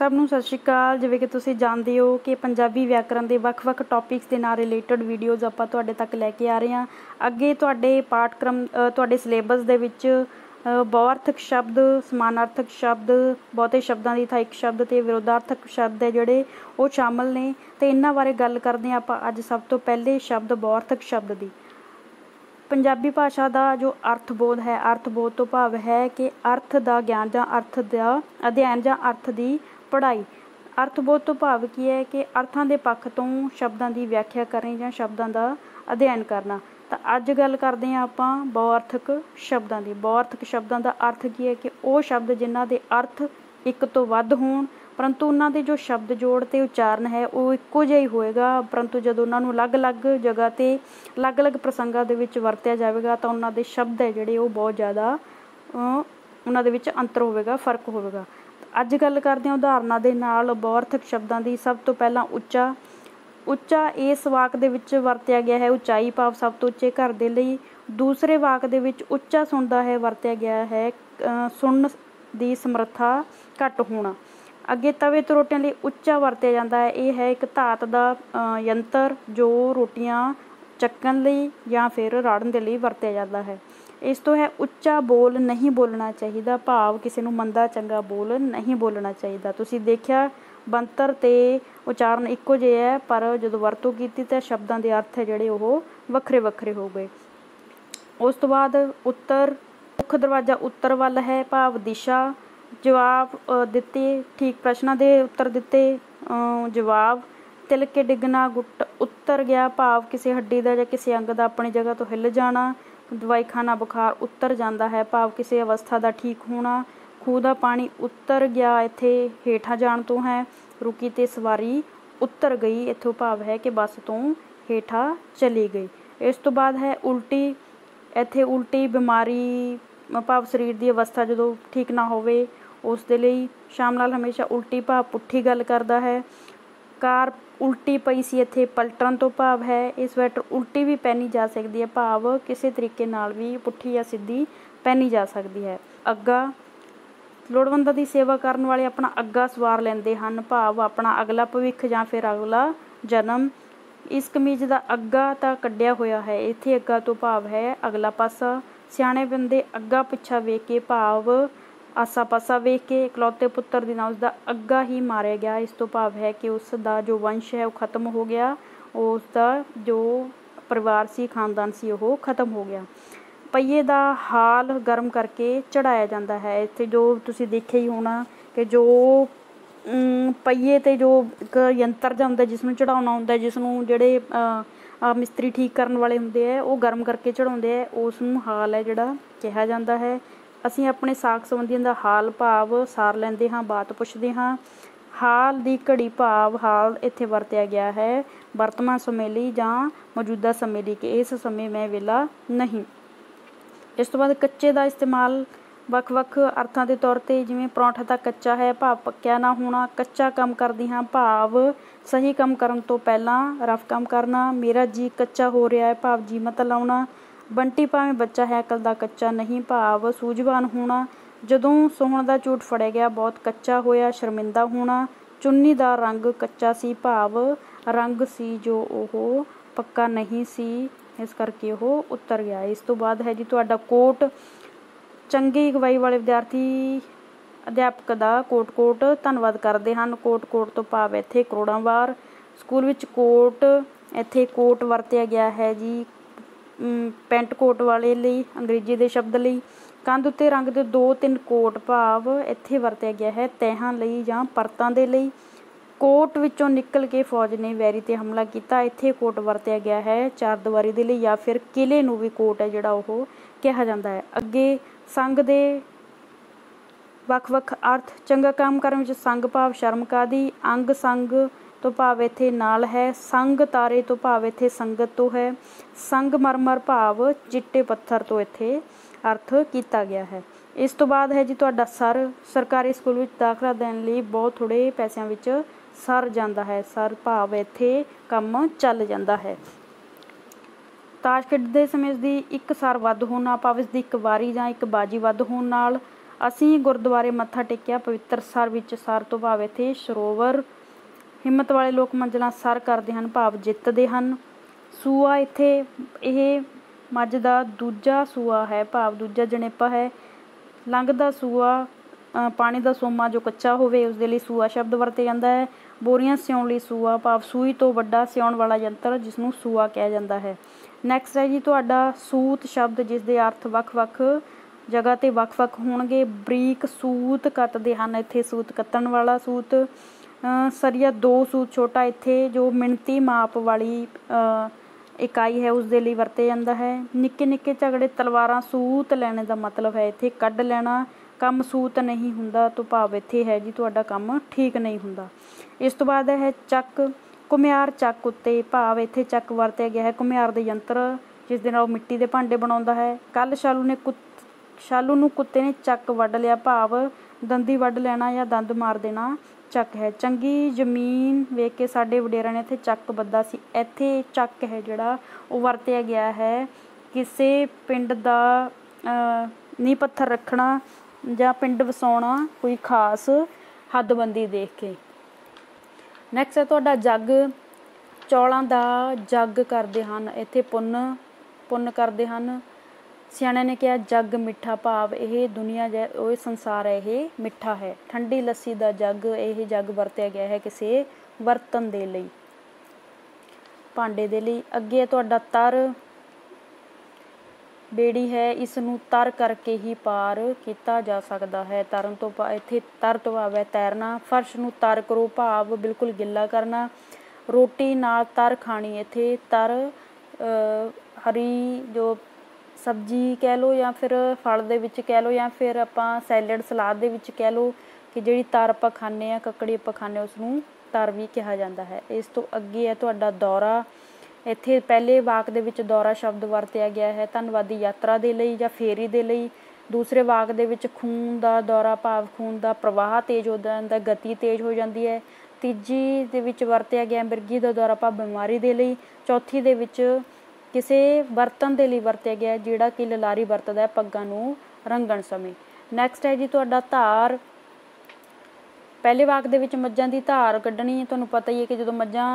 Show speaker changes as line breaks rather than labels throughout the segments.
ਸਭ ਨੂੰ ਸਤਿ ਸ਼੍ਰੀ ਅਕਾਲ ਜਿਵੇਂ ਕਿ ਤੁਸੀਂ ਜਾਣਦੇ ਹੋ ਕਿ ਪੰਜਾਬੀ ਵਿਆਕਰਨ ਦੇ ਵੱਖ-ਵੱਖ ਟੌਪਿਕਸ ਦੇ ਨਾਲ ਰਿਲੇਟਡ ਵੀਡੀਓਜ਼ ਆਪਾਂ ਤੁਹਾਡੇ ਤੱਕ ਲੈ ਕੇ ਆ ਰਹੇ ਹਾਂ ਅੱਗੇ ਤੁਹਾਡੇ ਪਾਠਕ੍ਰਮ ਤੁਹਾਡੇ ਸਿਲੇਬਸ ਦੇ ਵਿੱਚ ਬਹੁਅਰਥਕ ਸ਼ਬਦ ਸਮਾਨਾਰਥਕ ਸ਼ਬਦ ਬਹੁਤੇ ਸ਼ਬਦਾਂ ਦੀ ਥਾਂ ਇੱਕ ਸ਼ਬਦ ਤੇ ਵਿਰੋਧਾਰਥਕ ਸ਼ਬਦ ਹੈ ਜਿਹੜੇ ਉਹ ਸ਼ਾਮਲ ਨੇ ਤੇ ਇਹਨਾਂ ਬਾਰੇ ਗੱਲ ਕਰਦੇ ਹਾਂ ਆਪਾਂ ਅੱਜ ਸਭ ਤੋਂ ਪਹਿਲੇ ਸ਼ਬਦ ਬਹੁਅਰਥਕ ਸ਼ਬਦ ਦੀ ਪੰਜਾਬੀ ਭਾਸ਼ਾ ਦਾ ਜੋ ਅਰਥਬੋਧ ਹੈ ਅਰਥਬੋਧ ਤੋਂ ਭਾਵ ਹੈ ਕਿ ਅਰਥ ਦਾ ਗਿਆਨ ਜਾਂ ਅਰਥ ਦਾ ਅਧਿਐਨ ਜਾਂ ਅਰਥ ਦੀ ਪੜ੍ਹਾਈ ਅਰਥਬੋਧ ਤੋਂ ਭਾਵ ਕੀ ਹੈ ਕਿ ਅਰਥਾਂ ਦੇ ਪੱਖ ਤੋਂ ਸ਼ਬਦਾਂ ਦੀ ਵਿਆਖਿਆ ਕਰਨੀ ਜਾਂ ਸ਼ਬਦਾਂ ਦਾ ਅਧਿਐਨ ਕਰਨਾ ਤਾਂ ਅੱਜ ਗੱਲ ਕਰਦੇ ਹਾਂ ਆਪਾਂ ਬਹੁਅਰਥਕ ਸ਼ਬਦਾਂ ਦੀ ਬਹੁਅਰਥਕ ਸ਼ਬਦਾਂ ਦਾ ਅਰਥ ਕੀ ਹੈ ਕਿ ਉਹ ਸ਼ਬਦ ਜਿਨ੍ਹਾਂ ਦੇ ਅਰਥ ਇੱਕ ਤੋਂ ਵੱਧ ਹੋਣ ਪਰੰਤੂ ਉਹਨਾਂ ਦੇ ਜੋ ਸ਼ਬਦ ਜੋੜ ਤੇ ਉਚਾਰਨ ਹੈ ਉਹ ਇੱਕੋ ਜਿਹਾ ਹੀ ਹੋਏਗਾ ਪਰੰਤੂ ਜਦੋਂ ਉਹਨਾਂ ਨੂੰ ਅਲੱਗ-ਅਲੱਗ ਜਗ੍ਹਾ ਤੇ ਅਲੱਗ-ਅਲੱਗ ਪ੍ਰਸੰਗਾਂ ਦੇ ਵਿੱਚ ਵਰਤਿਆ ਜਾਵੇਗਾ ਤਾਂ ਉਹਨਾਂ ਦੇ ਸ਼ਬਦ ਹੈ ਜਿਹੜੇ ਉਹ ਬਹੁਤ ਜ਼ਿਆਦਾ ਉਹਨਾਂ ਦੇ ਵਿੱਚ ਅੰਤਰ ਹੋਵੇਗਾ ਫਰਕ ਹੋਵੇਗਾ ਅੱਜ ਗੱਲ ਕਰਦੇ ਹਾਂ ਉਦਾਹਰਨਾਂ ਦੇ ਨਾਲ ਬੌਰਥਕ ਸ਼ਬਦਾਂ ਦੀ ਸਭ ਤੋਂ ਪਹਿਲਾਂ ਉੱਚਾ ਉੱਚਾ ਇਸ ਵਾਕ ਦੇ ਵਿੱਚ ਵਰਤਿਆ ਗਿਆ ਹੈ ਉਚਾਈ ਭਾਵ ਸਭ ਤੋਂ ਉੱਚੇ ਘਰ ਦੇ ਲਈ ਦੂਸਰੇ ਵਾਕ ਦੇ ਵਿੱਚ ਉੱਚਾ ਸੁਣਦਾ ਹੈ ਵਰਤਿਆ ਗਿਆ ਹੈ ਸੁਣਨ ਦੀ ਸਮਰੱਥਾ ਘੱਟ ਹੋਣਾ ਅੱਗੇ ਤਵੇ ਤੇ ਰੋਟੀਆਂ ਲਈ ਉੱਚਾ ਵਰਤਿਆ ਜਾਂਦਾ ਹੈ ਇਹ ਹੈ ਇੱਕ ਧਾਤ ਦਾ ਯੰਤਰ ਜੋ ਰੋਟੀਆਂ ਚੱਕਣ ਲਈ ਜਾਂ ਫਿਰ ਰਾੜਨ ਦੇ ਲਈ ਵਰਤਿਆ ਜਾਂਦਾ ਹੈ ਇਸ ਤੋਂ ਹੈ ਉੱਚਾ ਬੋਲ ਨਹੀਂ ਬੋਲਣਾ ਚਾਹੀਦਾ ਭਾਵ ਕਿਸੇ ਨੂੰ ਮੰਦਾ ਚੰਗਾ ਬੋਲ ਨਹੀਂ ਬੋਲਣਾ ਚਾਹੀਦਾ ਤੁਸੀਂ ਦੇਖਿਆ ਬੰਤਰ ਤੇ ਉਚਾਰਨ ਇੱਕੋ ਜਿਹਾ ਹੈ ਪਰ ਜਦੋਂ ਵਰਤੋਂ ਕੀਤੀ ਤਾਂ ਸ਼ਬਦਾਂ ਦੇ ਅਰਥ ਹੈ ਜਿਹੜੇ ਉਹ ਵੱਖਰੇ ਵੱਖਰੇ ਹੋ ਗਏ ਉਸ ਤੋਂ ਬਾਅਦ ਉੱਤਰ ਮੁੱਖ ਦਰਵਾਜ਼ਾ ਉੱਤਰ ਵੱਲ ਹੈ ਭਾਵ ਦਿਸ਼ਾ ਜਵਾਬ ਦਿੱਤੇ ਠੀਕ ਪ੍ਰਸ਼ਨਾਂ ਦੇ ਉੱਤਰ ਦਿੱਤੇ ਜਵਾਬ ਤਿਲਕੇ ਡਿੱਗਣਾ ਗੁੱਟ ਉੱਤਰ ਗਿਆ ਭਾਵ ਕਿਸੇ ਹੱਡੀ ਦਾ ਜਾਂ ਕਿਸੇ ਅੰਗ ਦਾ ਆਪਣੀ ਜਗ੍ਹਾ ਤੋਂ ਹਿੱਲ ਜਾਣਾ ਦਵਾਈਖਾਨਾ ਬੁਖਾਰ ਉੱਤਰ ਜਾਂਦਾ ਹੈ ਭਾਵ ਕਿਸੇ ਅਵਸਥਾ ਦਾ ਠੀਕ ਹੋਣਾ ਖੂਹ ਦਾ ਪਾਣੀ ਉੱਤਰ ਗਿਆ ਇੱਥੇ ਹੇਠਾਂ ਜਾਣ ਤੋਂ ਹੈ ਰੁਕੀ ਤੇ ਸਵਾਰੀ ਉੱਤਰ ਗਈ ਇੱਥੋਂ ਭਾਵ ਹੈ ਕਿ ਬੱਸ ਤੋਂ ਹੇਠਾਂ ਚਲੀ ਗਈ ਇਸ ਤੋਂ ਬਾਅਦ ਹੈ ਉਲਟੀ ਇੱਥੇ ਉਲਟੀ ਬਿਮਾਰੀ ਭਾਵ ਸਰੀਰ ਦੀ ਅਵਸਥਾ ਜਦੋਂ ਠੀਕ ਨਾ ਹੋਵੇ ਉਸ ਦੇ ਲਈ ਸ਼ਾਮ ਲਾਲ ਹਮੇਸ਼ਾ ਉਲਟੀ ਭਾਵ ਪੁੱਠੀ ਗੱਲ ਕਰਦਾ ਹੈ ਕਾਰ ਉਲਟੀ ਪਈ ਸੀ ਇੱਥੇ ਪਲਟਣ ਤੋਂ ਭਾਵ ਹੈ ਇਹ ਸਵੈਟਰ ਉਲਟੀ ਵੀ ਪਹਿਨੀ ਜਾ ਸਕਦੀ ਹੈ ਭਾਵ ਕਿਸੇ ਤਰੀਕੇ ਨਾਲ ਵੀ ਪੁੱਠੀ ਜਾਂ ਸਿੱਧੀ ਪਹਿਨੀ ਜਾ ਸਕਦੀ ਹੈ ਅੱਗਾ ਲੋੜਵੰਦਾਂ ਦੀ ਸੇਵਾ ਕਰਨ ਵਾਲੇ ਆਪਣਾ ਅੱਗਾ ਸਵਾਰ ਲੈਂਦੇ ਹਨ ਭਾਵ ਆਪਣਾ ਅਗਲਾ ਭਵਿੱਖ ਜਾਂ ਫਿਰ ਅਗਲਾ ਜਨਮ ਇਸ ਕਮੀਜ਼ ਦਾ ਅੱਗਾ ਤਾਂ ਕੱਢਿਆ ਹੋਇਆ ਹੈ ਇੱਥੇ ਅੱਗਾ ਤੋਂ ਭਾਵ ਹੈ ਅਗਲਾ ਪਾਸਾ ਸਿਆਣੇ ਬੰਦੇ ਅੱਗਾ ਪਿੱਛਾ ਵੇਖ ਕੇ ਭਾਵ ਆਸਾ-ਪਾਸਾ ਵੇਖ ਕੇ ਇਕਲੌਤੇ ਪੁੱਤਰ ਦੀ ਉਸ ਦਾ ਅੱਗਾ ਹੀ ਮਾਰਿਆ ਗਿਆ ਇਸ ਤੋਂ ਭਾਵ ਹੈ ਕਿ ਉਸ ਦਾ ਜੋ ਵੰਸ਼ ਹੈ ਉਹ ਖਤਮ ਹੋ ਗਿਆ ਉਸ ਦਾ ਜੋ ਪਰਿਵਾਰ ਸੀ ਖਾਨਦਾਨ ਸੀ ਉਹ ਖਤਮ ਹੋ ਗਿਆ ਪਈਏ ਦਾ ਹਾਲ ਗਰਮ ਕਰਕੇ ਚੜਾਇਆ ਜਾਂਦਾ ਹੈ ਇੱਥੇ ਜੋ ਤੁਸੀਂ ਦੇਖਿਆ ਹੀ ਹੋਣਾ ਕਿ ਜੋ ਪਈਏ ਤੇ ਜੋ ਇੱਕ ਯੰਤਰ ਜਾਂ ਹੁੰਦਾ ਜਿਸ ਨੂੰ ਚੜਾਉਣਾ ਹੁੰਦਾ ਜਿਸ ਨੂੰ ਜਿਹੜੇ ਮਿਸਤਰੀ ਠੀਕ ਕਰਨ ਵਾਲੇ ਹੁੰਦੇ ਆ ਉਹ ਗਰਮ ਕਰਕੇ ਚੜਾਉਂਦੇ ਆ ਉਸ ਨੂੰ ਹਾਲ ਹੈ ਜਿਹੜਾ ਕਿਹਾ ਜਾਂਦਾ ਹੈ ਅਸੀਂ ਆਪਣੇ ਸਾਖ ਸੰਬੰਧੀਆਂ ਦਾ ਹਾਲ ਭਾਵ ਸਾਰ ਲੈਂਦੇ ਹਾਂ ਬਾਤ ਪੁੱਛਦੇ ਹਾਂ ਹਾਲ ਦੀ ਘੜੀ ਭਾਵ ਹਾਲ ਇੱਥੇ ਵਰਤਿਆ ਗਿਆ ਹੈ ਵਰਤਮਾਨ ਸਮੇਂ ਲਈ ਜਾਂ ਮੌਜੂਦਾ ਸਮੇਂ ਲਈ ਕਿ ਇਸ ਸਮੇਂ ਮੈਂ ਵੇਲਾ ਨਹੀਂ ਇਸ ਤੋਂ ਬਾਅਦ ਕੱਚੇ ਦਾ ਇਸਤੇਮਾਲ ਵੱਖ-ਵੱਖ ਅਰਥਾਂ ਦੇ ਤੌਰ ਤੇ ਜਿਵੇਂ ਪਰੌਂਠਾ ਤਾਂ ਕੱਚਾ ਹੈ ਭਾਵ ਪੱਕਿਆ ਨਾ ਹੋਣਾ ਕੱਚਾ ਕੰਮ ਕਰਦੀ ਹਾਂ ਭਾਵ ਸਹੀ ਕੰਮ ਕਰਨ ਤੋਂ ਪਹਿਲਾਂ ਰਫ ਕੰਮ ਕਰਨਾ ਮੇਰਾ ਜੀ ਕੱਚਾ ਹੋ ਰਿਹਾ ਹੈ ਭਾਵ ਮਤ ਲਾਉਣਾ ਬੰਟੀ ਭਾਵੇਂ ਬੱਚਾ ਹੈ ਅਕਲ ਦਾ ਕੱਚਾ ਨਹੀਂ ਭਾਵ ਸੂਝਵਾਨ ਹੋਣਾ ਜਦੋਂ ਸੋਹਣ ਦਾ ਝੂਠ ਫੜਿਆ ਗਿਆ ਬਹੁਤ ਕੱਚਾ ਹੋਇਆ ਸ਼ਰਮਿੰਦਾ ਹੋਣਾ ਚੁੰਨੀ ਦਾ ਰੰਗ ਕੱਚਾ ਸੀ ਭਾਵ ਰੰਗ ਸੀ ਜੋ ਉਹ ਪੱਕਾ ਨਹੀਂ ਸੀ ਇਸ ਕਰਕੇ ਉਹ ਉੱਤਰ ਗਿਆ ਇਸ ਤੋਂ ਬਾਅਦ ਹੈ ਜੀ ਤੁਹਾਡਾ ਕੋਟ ਚੰਗੀ ਅਗਵਾਈ ਵਾਲੇ ਵਿਦਿਆਰਥੀ ਅਧਿਆਪਕ ਦਾ ਕੋਟ-ਕੋਟ ਧੰਨਵਾਦ ਕਰਦੇ ਹਨ ਕੋਟ-ਕੋਟ ਤੋਂ ਭਾਵ ਇੱਥੇ ਕਰੋੜਾਂ ਵਾਰ ਸਕੂਲ ਵਿੱਚ ਕੋਟ ਇੱਥੇ ਕੋਟ ਵਰਤਿਆ ਗਿਆ ਹੈ ਜੀ ਪੈਂਟ ਕੋਟ ਵਾਲੇ ਲਈ ਅੰਗਰੇਜ਼ੀ ਦੇ ਸ਼ਬਦ ਲਈ ਕੰਧ ਉੱਤੇ ਰੰਗ ਦੇ ਦੋ ਤਿੰਨ ਕੋਟ ਭਾਵ ਇੱਥੇ ਵਰਤਿਆ ਗਿਆ ਹੈ ਤਹਿਾਂ ਲਈ ਜਾਂ ਪਰਤਾਂ ਦੇ ਲਈ ਕੋਟ ਵਿੱਚੋਂ ਨਿਕਲ ਕੇ ਫੌਜ ਨੇ ਵੈਰੀ ਤੇ ਹਮਲਾ ਕੀਤਾ ਇੱਥੇ ਕੋਟ ਵਰਤਿਆ ਗਿਆ ਹੈ ਚਾਰ ਦੀਵਾਰੀ ਦੇ ਲਈ ਜਾਂ ਫਿਰ ਕਿਲੇ ਨੂੰ ਵੀ ਕੋਟ ਹੈ ਜਿਹੜਾ ਉਹ ਕਿਹਾ ਜਾਂਦਾ ਹੈ ਅੱਗੇ ਸੰਗ ਦੇ ਵੱਖ-ਵੱਖ ਅਰਥ ਚੰਗਾ ਕੰਮ ਕਰਨ ਵਿੱਚ ਸੰਗ ਭਾਵ ਸ਼ਰਮ ਕਾਦੀ ਅੰਗ ਸੰਗ ਤੋਂ ਭਾਵ ਇਥੇ ਨਾਲ ਹੈ ਸੰਗ ਤਾਰੇ ਤੋਂ ਭਾਵ ਇਥੇ ਸੰਗਤ ਤੋਂ ਹੈ ਸੰਗ ਮਰਮਰ ਭਾਵ ਚਿੱਟੇ ਪੱਥਰ ਤੋਂ ਇਥੇ ਅਰਥ ਕੀਤਾ ਗਿਆ ਹੈ ਇਸ ਤੋਂ ਬਾਅਦ ਹੈ ਜੀ ਤੁਹਾਡਾ ਸਰ ਸਰਕਾਰੀ ਸਕੂਲ ਵਿੱਚ ਦਾਖਲਾ ਦੇਣ ਲਈ ਬਹੁਤ ਥੋੜੇ ਪੈਸਿਆਂ ਵਿੱਚ ਸਰ ਜਾਂਦਾ ਹੈ ਸਰ ਭਾਵ ਇਥੇ ਕੰਮ ਚੱਲ ਜਾਂਦਾ ਹੈ ਤਾਸ਼ ਦੇ ਸਮੇਂ ਦੀ ਇੱਕ ਸਰ ਵੱਧ ਹੋਣਾ ਭਾਵ ਇਸ ਦੀ ਇੱਕ ਵਾਰੀ ਜਾਂ ਇੱਕ ਬਾਜੀ ਵੱਧ ਹੋਣ ਨਾਲ ਅਸੀਂ ਗੁਰਦੁਆਰੇ ਮੱਥਾ ਟੇਕਿਆ ਪਵਿੱਤਰ ਸਰ ਵਿੱਚ ਸਰ ਤੋਂ ਭਾਵ ਇਥੇ ਸਰੋਵਰ ਹਿੰਮਤ ਵਾਲੇ ਲੋਕ ਮੰਜ਼ਲਾਂ ਸਰ ਕਰਦੇ ਹਨ ਭਾਵ ਜਿੱਤਦੇ ਹਨ ਸੂਆ ਇੱਥੇ ਇਹ ਮੱਝ ਦਾ ਦੂਜਾ ਸੂਆ ਹੈ ਭਾਵ ਦੂਜਾ ਜਣੇਪਾ ਹੈ ਦਾ ਸੂਆ ਪਾਣੀ ਦਾ ਸੋਮਾ ਜੋ ਕੱਚਾ ਹੋਵੇ ਉਸ ਦੇ ਲਈ ਸੂਆ ਸ਼ਬਦ ਵਰਤੇ ਜਾਂਦਾ ਹੈ ਬੋਰੀਆਂ ਸਿਉਣ ਲਈ ਸੂਆ ਭਾਵ ਸੂਈ ਤੋਂ ਵੱਡਾ ਸਿਉਣ ਵਾਲਾ ਯੰਤਰ ਜਿਸ ਨੂੰ ਸੂਆ ਕਿਹਾ ਜਾਂਦਾ ਹੈ ਨੈਕਸਟ ਹੈ ਜੀ ਤੁਹਾਡਾ ਸੂਤ ਸ਼ਬਦ ਜਿਸ ਦੇ ਅਰਥ ਵੱਖ-ਵੱਖ ਜਗ੍ਹਾ ਤੇ ਵੱਖ-ਵੱਖ ਹੋਣਗੇ ਬਰੀਕ ਸੂਤ ਕੱਤਦੇ ਹਨ ਇੱਥੇ ਸੂਤ ਕੱਤਣ ਵਾਲਾ ਸੂਤ ਸਰੀਆ ਦੋ ਸੂਤ ਛੋਟਾ ਇੱਥੇ ਜੋ ਮਿੰਤੀ ਮਾਪ ਵਾਲੀ ਇਕਾਈ ਹੈ ਉਸ ਦੇ ਲਈ ਵਰਤੇ ਜਾਂਦਾ ਹੈ ਨਿੱਕੇ ਨਿੱਕੇ ਝਗੜੇ ਤਲਵਾਰਾਂ ਸੂਤ ਲੈਣੇ ਦਾ ਮਤਲਬ ਹੈ ਇੱਥੇ ਕੱਢ ਲੈਣਾ ਕੰਮ ਸੂਤ ਨਹੀਂ ਹੁੰਦਾ ਤੋਂ ਭਾਵ ਇੱਥੇ ਹੈ ਜੀ ਤੁਹਾਡਾ ਕੰਮ ਠੀਕ ਨਹੀਂ ਹੁੰਦਾ ਇਸ ਤੋਂ ਬਾਅਦ ਹੈ ਚੱਕ ਕੁਮਿਆਰ ਚੱਕ ਉੱਤੇ ਭਾਵ ਇੱਥੇ ਚੱਕ ਵਰਤਿਆ ਗਿਆ ਹੈ ਕੁਮਿਆਰ ਦੇ ਯੰਤਰ ਜਿਸ ਦੇ ਨਾਲ ਉਹ ਮਿੱਟੀ ਦੇ ਭਾਂਡੇ ਬਣਾਉਂਦਾ ਹੈ ਕੱਲ ਸ਼ਾਲੂ ਨੇ ਕੁੱਤ ਸ਼ਾਲੂ ਨੂੰ ਕੁੱਤੇ ਨੇ ਚੱਕ ਵੱਢ ਲਿਆ ਭਾਵ ਦੰਦੀ ਵੱਢ ਲੈਣਾ ਜਾਂ ਦੰਦ ਮਾਰ ਦੇਣਾ ਚੱਕ ਹੈ ਚੰਗੀ ਜ਼ਮੀਨ ਵੇਖ ਕੇ ਸਾਡੇ ਵਡੇਰਾਂ ਨੇ ਇੱਥੇ ਚੱਕ ਬੱਦਾ ਸੀ ਇੱਥੇ ਚੱਕ ਹੈ ਜਿਹੜਾ ਉਹ ਵਰਤਿਆ ਗਿਆ ਹੈ ਕਿਸੇ ਪਿੰਡ ਦਾ ਨੀ ਪੱਥਰ ਰੱਖਣਾ ਜਾਂ ਪਿੰਡ ਵਸਾਉਣਾ ਕੋਈ ਖਾਸ ਹੱਦਬੰਦੀ ਦੇਖ ਕੇ ਨੈਕਸਟ ਹੈ ਤੁਹਾਡਾ ਜੱਗ ਚੌਲਾਂ ਦਾ ਜੱਗ ਕਰਦੇ ਹਨ ਇੱਥੇ ਪੁੰਨ ਪੁੰਨ ਕਰਦੇ ਹਨ ਸਿਆਣਿਆਂ ਨੇ ਕਿਹਾ ਜੱਗ ਮਿੱਠਾ ਭਾਵ ਇਹ ਦੁਨੀਆ ਜੈ ਉਹ ਸੰਸਾਰ ਹੈ ਇਹ ਮਿੱਠਾ ਹੈ ਠੰਡੀ ਲੱਸੀ ਦਾ ਜੱਗ ਇਹ ਜੱਗ ਵਰਤਿਆ ਗਿਆ ਹੈ ਕਿਸੇ ਵਰਤਨ ਦੇ ਲਈ ਭਾਂਡੇ ਦੇ ਲਈ ਅੱਗੇ ਤੁਹਾਡਾ ਤਰ ਬੇੜੀ ਹੈ ਇਸ ਨੂੰ ਤਰ ਕਰਕੇ ਹੀ ਪਾਰ ਕੀਤਾ ਜਾ ਸਕਦਾ ਹੈ ਤਰਨ ਤੋਂ ਇੱਥੇ ਤਰ ਤੋਂ ਆਵੇ ਤੈਰਨਾ ਫਰਸ਼ ਨੂੰ ਤਰ ਕਰੋ ਭਾਵ ਬਿਲਕੁਲ ਗਿੱਲਾ ਕਰਨਾ ਰੋਟੀ ਨਾਲ ਤਰ ਖਾਣੀ ਇੱਥੇ ਤਰ ਹਰੀ ਜੋ ਸਬਜ਼ੀ ਕਹਿ ਲੋ ਜਾਂ ਫਿਰ ਫਲ ਦੇ ਵਿੱਚ ਕਹਿ ਲੋ ਜਾਂ ਫਿਰ ਆਪਾਂ ਸੈਲਡ ਸਲਾਦ ਦੇ ਵਿੱਚ ਕਹਿ ਲੋ ਕਿ ਜਿਹੜੀ ਤਰ ਆਪਾਂ ਖਾਂਦੇ ਆ ਕੱਕੜੀ ਆਪਾਂ ਖਾਂਦੇ ਉਸ ਨੂੰ ਤਰ ਵੀ ਕਿਹਾ ਜਾਂਦਾ ਹੈ ਇਸ ਤੋਂ ਅੱਗੇ ਹੈ ਤੁਹਾਡਾ ਦੌਰਾ ਇੱਥੇ ਪਹਿਲੇ ਵਾਕ ਦੇ ਵਿੱਚ ਦੌਰਾ ਸ਼ਬਦ ਵਰਤਿਆ ਗਿਆ ਹੈ ਧੰਨਵਾਦੀ ਯਾਤਰਾ ਦੇ ਲਈ ਜਾਂ ਫੇਰੀ ਦੇ ਲਈ ਦੂਸਰੇ ਵਾਕ ਦੇ ਵਿੱਚ ਖੂਨ ਦਾ ਦੌਰਾ ਭਾਵ ਖੂਨ ਦਾ ਪ੍ਰਵਾਹ ਤੇਜ਼ ਹੋ ਜਾਂਦਾ ਗਤੀ ਤੇਜ਼ ਹੋ ਜਾਂਦੀ ਹੈ ਤੀਜੀ ਦੇ ਵਿੱਚ ਵਰਤਿਆ ਗਿਆ ਮਿਰਗੀ ਦਾ ਦੌਰਾ ਭਾਵ ਬਿਮਾਰੀ ਦੇ ਲਈ ਚੌਥੀ ਦੇ ਵਿੱਚ ਕਿਸੇ ਬਰਤਨ ਦੇ ਲਈ ਵਰਤਿਆ ਗਿਆ ਜਿਹੜਾ ਕਿ ਲਲਾਰੀ ਵਰਤਦਾ ਹੈ ਪੱਗਾਂ ਨੂੰ ਰੰਗਣ ਸਮੇਂ ਨੈਕਸਟ ਹੈ ਜੀ ਤੁਹਾਡਾ ਧਾਰ ਪਹਿਲੇ ਵਾਕ ਦੇ ਵਿੱਚ ਮੱਝਾਂ ਦੀ ਧਾਰ ਕੱਢਣੀ ਤੁਹਾਨੂੰ ਪਤਾ ਹੀ ਹੈ ਕਿ ਜਦੋਂ ਮੱਝਾਂ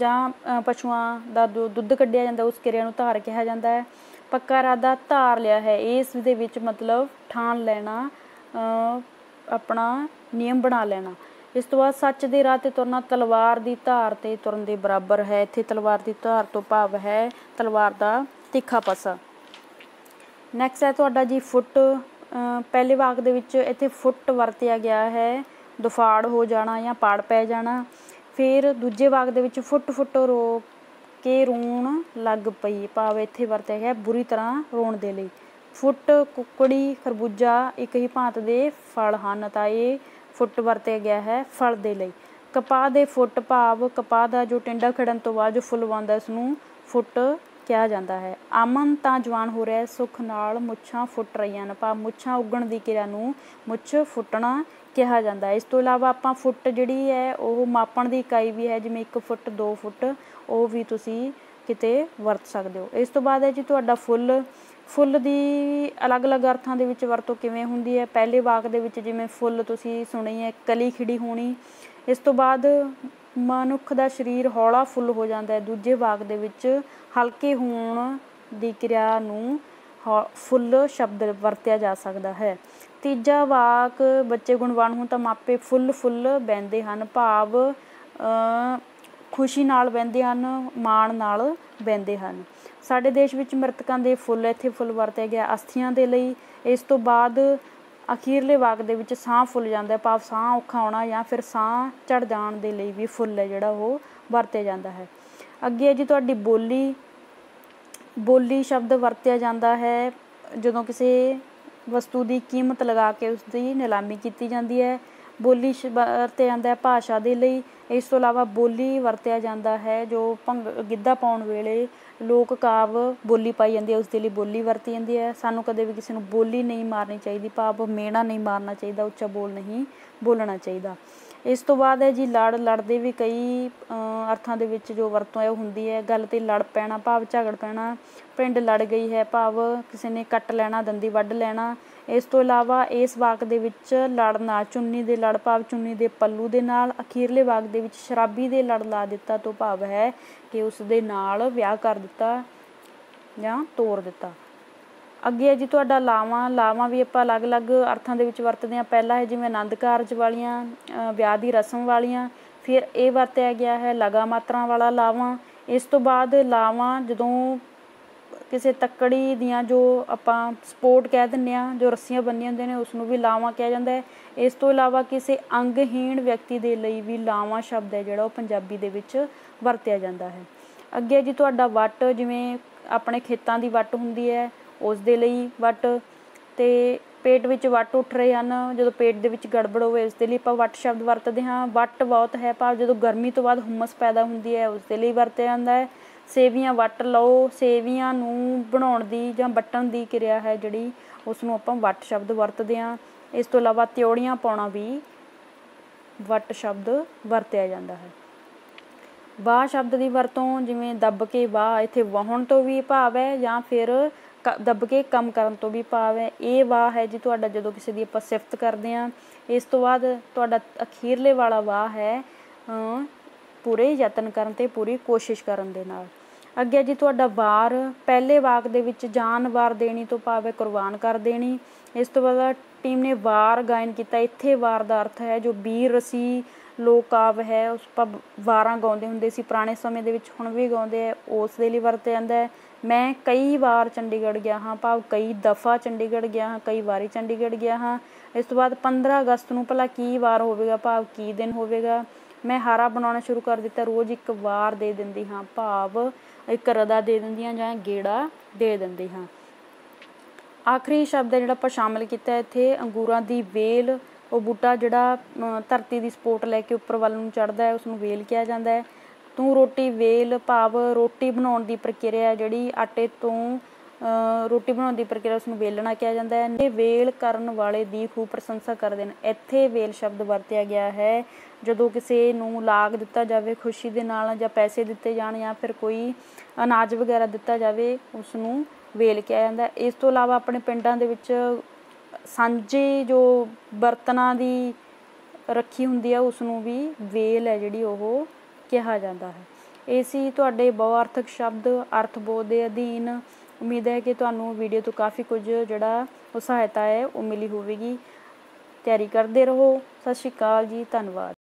ਜਾਂ ਪਸ਼ੂਆਂ ਦਾ ਦੁੱਧ ਕੱਢਿਆ ਜਾਂਦਾ ਉਸ ਕਿਰਿਆ ਨੂੰ ਧਾਰ ਕਿਹਾ ਜਾਂਦਾ ਹੈ ਪੱਕਾ ਇਰਾਦਾ ਧਾਰ ਲਿਆ ਹੈ ਇਸ ਦੇ ਵਿੱਚ ਮਤਲਬ ਠਾਣ ਲੈਣਾ ਆਪਣਾ ਨਿਯਮ ਬਣਾ ਲੈਣਾ ਇਸ ਤੋਂ ਬਾਅਦ ਸੱਚ ਦੇ ਰਾਹ ਤੇ ਤੁਰਨਾ ਤਲਵਾਰ ਦੀ ਧਾਰ ਤੇ ਤੁਰਨ ਦੇ ਬਰਾਬਰ ਹੈ ਇੱਥੇ ਤਲਵਾਰ ਦੀ ਧਾਰ ਤੋਂ ਭਾਵ ਹੈ ਤਲਵਾਰ ਦਾ ਤਿੱਖਾ ਪਾਸਾ ਨੈਕਸਟ ਹੈ ਤੁਹਾਡਾ ਜੀ ਫੁੱਟ ਪਹਿਲੇ ਵਾਕ ਦੇ ਵਿੱਚ ਇੱਥੇ ਫੁੱਟ ਵਰਤਿਆ ਗਿਆ ਹੈ ਦੁਫਾੜ ਹੋ ਜਾਣਾ ਜਾਂ ਪਾੜ ਪੈ ਜਾਣਾ ਫਿਰ ਦੂਜੇ ਵਾਕ ਦੇ ਵਿੱਚ ਫੁੱਟ ਫੁੱਟ ਰੋ ਕੇ ਰੋਣ ਲੱਗ ਪਈ ਭਾਵ ਇੱਥੇ ਵਰਤਿਆ ਗਿਆ ਬੁਰੀ ਤਰ੍ਹਾਂ ਰੋਣ ਦੇ ਲਈ ਫੁੱਟ ਕੁੱਕੜੀ ਖਰਬੂਜਾ ਇੱਕ ਹੀ ਭਾਂਤ ਦੇ ਫਲ ਹਨ ਤਾਂ ਇਹ ਫੁੱਟ ਵਰਤੇ ਗਿਆ ਹੈ ਫਲ ਦੇ ਲਈ ਕਪਾਹ ਦੇ ਫੁੱਟ ਭਾਵ ਕਪਾਹ ਦਾ ਜੋ ਟਿੰਡਾ ਖੜਨ ਤੋਂ ਬਾਅਦ ਜੋ ਫੁੱਲ ਆਉਂਦਾ ਇਸ ਨੂੰ ਫੁੱਟ ਕਿਹਾ ਜਾਂਦਾ ਹੈ ਆਮਨ ਤਾਂ ਜਵਾਨ ਹੋ ਰਿਹਾ ਸੁਖ ਨਾਲ ਮੁੱਛਾਂ ਫੁੱਟ ਰਹੀਆਂ ਨੇ ਪਾ ਮੁੱਛਾਂ ਉੱਗਣ ਦੀ ਕਿਰਿਆ ਨੂੰ ਮੁੱਛ ਫੁੱਟਣਾ ਕਿਹਾ ਜਾਂਦਾ ਹੈ ਇਸ ਤੋਂ ਇਲਾਵਾ ਆਪਾਂ ਫੁੱਟ ਜਿਹੜੀ ਹੈ ਉਹ ਮਾਪਣ ਦੀ ਇਕਾਈ ਵੀ ਹੈ ਜਿਵੇਂ 1 ਫੁੱਟ 2 ਫੁੱਟ ਉਹ ਵੀ ਤੁਸੀਂ ਕਿਤੇ ਵਰਤ ਸਕਦੇ ਹੋ ਇਸ ਤੋਂ ਬਾਅਦ ਹੈ ਜੀ ਤੁਹਾਡਾ ਫੁੱਲ ਫੁੱਲ ਦੀ ਅਲੱਗ-ਅਲੱਗ ਅਰਥਾਂ ਦੇ ਵਿੱਚ ਵਰਤੋਂ ਕਿਵੇਂ ਹੁੰਦੀ ਹੈ ਪਹਿਲੇ ਵਾਕ ਦੇ ਵਿੱਚ ਜਿਵੇਂ ਫੁੱਲ ਤੁਸੀਂ ਸੁਣੀ ਹੈ ਕਲੀ ਖਿੜੀ ਹੋਣੀ ਇਸ ਤੋਂ ਬਾਅਦ ਮਨੁੱਖ ਦਾ ਸਰੀਰ ਹੌਲਾ ਫੁੱਲ ਹੋ ਜਾਂਦਾ ਹੈ ਦੂਜੇ ਵਾਕ ਦੇ ਵਿੱਚ ਹਲਕੇ ਹੋਣ ਦੀ ਕਿਰਿਆ ਨੂੰ ਫੁੱਲ ਸ਼ਬਦ ਵਰਤਿਆ ਜਾ ਸਕਦਾ ਹੈ ਤੀਜਾ ਵਾਕ ਬੱਚੇ ਗੁਣਵਾਨ ਹੋਣ ਤਾਂ ਮਾਪੇ ਫੁੱਲ ਫੁੱਲ ਬੈੰਦੇ ਹਨ ਭਾਵ ਖੁਸ਼ੀ ਨਾਲ ਬੈੰਦੇ ਹਨ ਮਾਣ ਨਾਲ ਬੈੰਦੇ ਹਨ ਸਾਡੇ ਦੇਸ਼ ਵਿੱਚ ਮ੍ਰਿਤਕਾਂ ਦੇ ਫੁੱਲ ਇੱਥੇ ਫੁੱਲ ਵਰਤੇ ਗਿਆ ਅਸਥੀਆਂ ਦੇ ਲਈ ਇਸ ਤੋਂ ਬਾਅਦ ਅਖੀਰਲੇ ਵਾਕ ਦੇ ਵਿੱਚ ਸਾਹ ਫੁੱਲ ਜਾਂਦਾ ਹੈ ਭਾਵ ਸਾਹ ਔਖਾ ਆਉਣਾ ਜਾਂ ਫਿਰ ਸਾਹ ਚੜ ਜਾਣ ਦੇ ਲਈ ਵੀ ਫੁੱਲ ਹੈ ਜਿਹੜਾ ਉਹ ਵਰਤੇ ਜਾਂਦਾ ਹੈ ਅੱਗੇ ਹੈ ਜੀ ਤੁਹਾਡੀ ਬੋਲੀ ਬੋਲੀ ਸ਼ਬਦ ਵਰਤਿਆ ਜਾਂਦਾ ਹੈ ਜਦੋਂ ਕਿਸੇ ਵਸਤੂ ਦੀ ਕੀਮਤ ਲਗਾ ਕੇ ਉਸ ਦੀ ਨਿਲਾਮੀ ਕੀਤੀ ਜਾਂਦੀ ਹੈ ਬੋਲੀ ਵਰਤੇ ਜਾਂਦਾ ਹੈ ਭਾਸ਼ਾ ਦੇ ਲਈ ਇਸ ਤੋਂ ਇਲਾਵਾ ਬੋਲੀ ਵਰਤਿਆ ਜਾਂਦਾ ਹੈ ਜੋ ਭੰਗ ਗਿੱਧਾ ਪਾਉਣ ਵੇਲੇ ਲੋਕ ਕਾਵ ਬੋਲੀ ਪਾਈ ਜਾਂਦੀ ਹੈ ਉਸ ਦੇ ਲਈ ਬੋਲੀ ਵਰਤੀ ਜਾਂਦੀ ਹੈ ਸਾਨੂੰ ਕਦੇ ਵੀ ਕਿਸੇ ਨੂੰ ਬੋਲੀ ਨਹੀਂ ਮਾਰਨੀ ਚਾਹੀਦੀ ਭਾਵ ਮੇਣਾ ਨਹੀਂ ਮਾਰਨਾ ਚਾਹੀਦਾ ਉੱਚਾ ਬੋਲ ਨਹੀਂ ਬੋਲਣਾ ਚਾਹੀਦਾ ਇਸ ਤੋਂ ਬਾਅਦ ਹੈ ਜੀ ਲੜ ਲੜਦੇ ਵੀ ਕਈ ਅਰਥਾਂ ਦੇ ਵਿੱਚ ਜੋ ਵਰਤੋਂ ਹੈ ਉਹ ਹੁੰਦੀ ਹੈ ਗੱਲ ਤੇ ਲੜ ਪੈਣਾ ਭਾਵ ਝਗੜ ਪੈਣਾ ਪਿੰਡ ਲੜ ਗਈ ਹੈ ਭਾਵ ਕਿਸੇ ਨੇ ਕੱਟ ਲੈਣਾ ਦੰਦੀ ਵੱਢ ਲੈਣਾ ਇਸ ਤੋਂ ਇਲਾਵਾ ਇਸ ਵਾਕ ਦੇ ਵਿੱਚ ਲੜ ਚੁੰਨੀ ਦੇ ਲੜ ਪਾਵ ਚੁੰਨੀ ਦੇ ਪੱਲੂ ਦੇ ਨਾਲ ਅਖੀਰਲੇ ਵਾਕ ਦੇ ਵਿੱਚ ਸ਼ਰਾਬੀ ਦੇ ਲੜ ਲਾ ਦਿੱਤਾ ਤੋਂ ਭਾਵ ਹੈ ਕਿ ਉਸ ਦੇ ਨਾਲ ਵਿਆਹ ਕਰ ਦਿੱਤਾ ਜਾਂ ਤੋੜ ਦਿੱਤਾ ਅੱਗੇ ਹੈ ਜੀ ਤੁਹਾਡਾ ਲਾਵਾਂ ਲਾਵਾਂ ਵੀ ਆਪਾਂ ਅਲੱਗ-ਅਲੱਗ ਅਰਥਾਂ ਦੇ ਵਿੱਚ ਵਰਤਦੇ ਆ ਪਹਿਲਾ ਹੈ ਜਿਵੇਂ ਆਨੰਦ ਕਾਰਜ ਵਾਲੀਆਂ ਵਿਆਹ ਦੀ ਰਸਮ ਵਾਲੀਆਂ ਫਿਰ ਇਹ ਵਰਤਿਆ ਗਿਆ ਹੈ ਲਗਾ ਮਾਤਰਾ ਵਾਲਾ ਲਾਵਾਂ ਇਸ ਤੋਂ ਬਾਅਦ ਲਾਵਾਂ ਜਦੋਂ ਕਿਸੇ ਤੱਕੜੀ ਦੀਆਂ ਜੋ ਆਪਾਂ ਸਪੋਰਟ ਕਹਿ ਦਿੰਨੇ ਆ ਜੋ ਰੱਸੀਆਂ ਬੰਨੀਆਂ ਹੁੰਦੀਆਂ ਨੇ ਉਸ ਨੂੰ ਵੀ ਲਾਵਾਂ ਕਿਹਾ ਜਾਂਦਾ ਹੈ ਇਸ ਤੋਂ ਇਲਾਵਾ ਕਿਸੇ ਅੰਗਹੀਣ ਵਿਅਕਤੀ ਦੇ ਲਈ ਵੀ ਲਾਵਾਂ ਸ਼ਬਦ ਹੈ ਜਿਹੜਾ ਉਹ ਪੰਜਾਬੀ ਦੇ ਵਿੱਚ ਵਰਤਿਆ ਜਾਂਦਾ ਹੈ ਅੱਗੇ ਜੀ ਤੁਹਾਡਾ ਵੱਟ ਜਿਵੇਂ ਆਪਣੇ ਖੇਤਾਂ ਦੀ ਵੱਟ ਹੁੰਦੀ ਹੈ ਉਸ ਦੇ ਲਈ ਵੱਟ ਤੇ ਪੇਟ ਵਿੱਚ ਵੱਟ ਉੱਠ ਰਹੇ ਹਨ ਜਦੋਂ ਪੇਟ ਦੇ ਵਿੱਚ ਗੜਬੜ ਹੋਵੇ ਉਸ ਦੇ ਲਈ ਆਪਾਂ ਵੱਟ ਸ਼ਬਦ ਵਰਤਦੇ ਹਾਂ ਵੱਟ ਬਹੁਤ ਹੈ ਪਰ ਜਦੋਂ ਗਰਮੀ ਤੋਂ ਬਾਅਦ ਹਮਸ ਪੈਦਾ ਹੁੰਦੀ ਹੈ ਉਸ ਦੇ ਲਈ ਵਰਤਿਆ ਜਾਂਦਾ ਹੈ ਸੇਵੀਆਂ ਵੱਟ ਲਓ ਸੇਵੀਆਂ ਨੂੰ ਬਣਾਉਣ ਦੀ ਜਾਂ ਵੱਟਣ ਦੀ ਕਿਰਿਆ ਹੈ ਜਿਹੜੀ ਉਸ ਨੂੰ ਆਪਾਂ ਵੱਟ ਸ਼ਬਦ ਵਰਤਦੇ ਹਾਂ ਇਸ ਤੋਂ ਇਲਾਵਾ ਤਿਉੜੀਆਂ ਪਾਉਣਾ ਵੀ ਵੱਟ ਸ਼ਬਦ ਵਰਤਿਆ ਜਾਂਦਾ ਹੈ ਵਾਹ ਸ਼ਬਦ ਦੀ ਵਰਤੋਂ ਜਿਵੇਂ ਦੱਬ ਕੇ ਵਾਹ ਇੱਥੇ ਵਹਣ ਤੋਂ ਵੀ ਭਾਵ ਹੈ ਜਾਂ ਫਿਰ ਦੱਬ ਕੇ ਕੰਮ ਕਰਨ ਤੋਂ ਵੀ ਭਾਵ ਹੈ ਇਹ ਵਾਹ ਹੈ ਜੀ ਤੁਹਾਡਾ ਜਦੋਂ ਕਿਸੇ ਦੀ ਆਪਾਂ ਸਿਫਤ ਕਰਦੇ ਆ ਇਸ ਤੋਂ ਬਾਅਦ ਤੁਹਾਡਾ ਅਖੀਰਲੇ ਵਾਲਾ ਵਾਹ ਹੈ ਪੂਰੇ ਯਤਨ ਕਰਨ ਤੇ ਪੂਰੀ ਕੋਸ਼ਿਸ਼ ਕਰਨ ਦੇ ਨਾਲ ਅੱਗੇ ਜੀ ਤੁਹਾਡਾ ਵਾਰ ਪਹਿਲੇ ਵਾਕ ਦੇ ਵਿੱਚ ਜਾਨ ਵਾਰ ਦੇਣੀ ਤੋਂ ਭਾਵੇਂ ਕੁਰਬਾਨ ਕਰ ਦੇਣੀ ਇਸ ਤੋਂ ਬਾਅਦ ਟੀਮ ਨੇ ਵਾਰ ਗਾਇਨ ਕੀਤਾ ਇੱਥੇ ਵਾਰ ਦਾ ਅਰਥ ਹੈ ਜੋ ਵੀਰ ਰਸੀ ਲੋਕ ਹੈ ਉਸ ਪਰ ਵਾਰਾਂ ਗਾਉਂਦੇ ਹੁੰਦੇ ਸੀ ਪੁਰਾਣੇ ਸਮੇਂ ਦੇ ਵਿੱਚ ਹੁਣ ਵੀ ਗਾਉਂਦੇ ਆ ਉਸ ਦੇ ਲਈ ਵਰਤਿਆ ਜਾਂਦਾ ਹੈ ਮੈਂ ਕਈ ਵਾਰ ਚੰਡੀਗੜ੍ਹ ਗਿਆ ਹਾਂ ਭਾਵ ਕਈ ਦਫਾ ਚੰਡੀਗੜ੍ਹ ਗਿਆ ਹਾਂ ਕਈ ਵਾਰੀ ਚੰਡੀਗੜ੍ਹ ਗਿਆ ਹਾਂ ਇਸ ਤੋਂ ਬਾਅਦ 15 ਅਗਸਤ ਨੂੰ ਭਲਾ ਕੀ ਵਾਰ ਹੋਵੇਗਾ ਭਾਵ ਕੀ ਦਿਨ ਹੋਵੇਗਾ ਮੈਂ ਹਾਰਾ ਬਣਾਉਣਾ ਸ਼ੁਰੂ ਕਰ ਦਿੱਤਾ ਰੋਜ਼ ਇੱਕ ਵਾਰ ਦੇ ਦਿੰਦੀ ਹਾਂ ਭਾਵ ਇੱਕ ਰਦਾ ਦੇ ਦਿੰਦੀਆਂ ਜਾਂ ਗੇੜਾ ਦੇ ਦਿੰਦੇ ਹਾਂ ਆਖਰੀ ਸ਼ਬਦ ਜਿਹੜਾ ਆਪਾਂ ਸ਼ਾਮਿਲ ਕੀਤਾ ਇੱਥੇ ਅੰਗੂਰਾਂ ਦੀ ਵੇਲ ਉਹ ਬੂਟਾ ਜਿਹੜਾ ਧਰਤੀ ਦੀ ਸਪੋਰਟ ਲੈ ਕੇ ਉੱਪਰ ਵੱਲ ਨੂੰ ਚੜਦਾ ਹੈ ਉਸ ਨੂੰ ਵੇਲ ਕਿਹਾ ਜਾਂਦਾ ਹੈ ਤੂੰ ਰੋਟੀ ਵੇਲ ਭਾਵ ਰੋਟੀ ਬਣਾਉਣ ਦੀ ਪ੍ਰਕਿਰਿਆ ਜਿਹੜੀ ਆਟੇ ਤੋਂ ਰੋਟੀ ਬਣਾਉਣ ਦੀ ਪ੍ਰਕਿਰਿਆ ਉਸ ਨੂੰ ਵੇਲਣਾ ਕਿਹਾ ਜਾਂਦਾ ਹੈ ਇਹ ਵੇਲ ਕਰਨ ਵਾਲੇ ਦੀ ਖੂਬ ਪ੍ਰਸ਼ੰਸਾ ਕਰਦੇ ਨੇ ਇੱਥੇ ਵੇਲ ਸ਼ਬਦ ਵਰਤਿਆ ਗਿਆ ਹੈ ਜਦੋਂ ਕਿਸੇ ਨੂੰ ਲਾਗ ਦਿੱਤਾ ਜਾਵੇ ਖੁਸ਼ੀ ਦੇ ਨਾਲ ਜਾਂ ਪੈਸੇ ਦਿੱਤੇ ਜਾਣ ਜਾਂ ਫਿਰ ਕੋਈ ਅਨਾਜ ਵਗੈਰਾ ਦਿੱਤਾ ਜਾਵੇ ਉਸ ਨੂੰ ਵੇਲ ਕਿਹਾ ਜਾਂਦਾ ਇਸ ਤੋਂ ਇਲਾਵਾ ਆਪਣੇ ਪਿੰਡਾਂ ਦੇ ਵਿੱਚ ਸਾਂਝੇ ਜੋ ਬਰਤਨਾਂ ਦੀ ਰੱਖੀ ਹੁੰਦੀ ਆ ਉਸ ਨੂੰ ਵੀ ਵੇਲ ਹੈ ਜਿਹੜੀ ਉਹ ਕਿਹਾ ਜਾਂਦਾ ਹੈ ਇਹ ਸੀ ਤੁਹਾਡੇ ਬਹੁ ਅਰਥਕ ਸ਼ਬਦ ਬੋਧ ਦੇ ਅਧੀਨ ਉਮੀਦ ਹੈ ਕਿ ਤੁਹਾਨੂੰ ਵੀਡੀਓ ਤੋਂ ਕਾਫੀ ਕੁਝ ਜਿਹੜਾ ਉਹ ਸਹਾਇਤਾ ਹੈ ਉਹ ਮਿਲੀ ਹੋਵੇਗੀ ਤਿਆਰੀ ਕਰਦੇ ਰਹੋ ਸਤਿ ਸ਼੍ਰੀ ਅਕਾਲ ਜੀ ਧੰਨਵਾਦ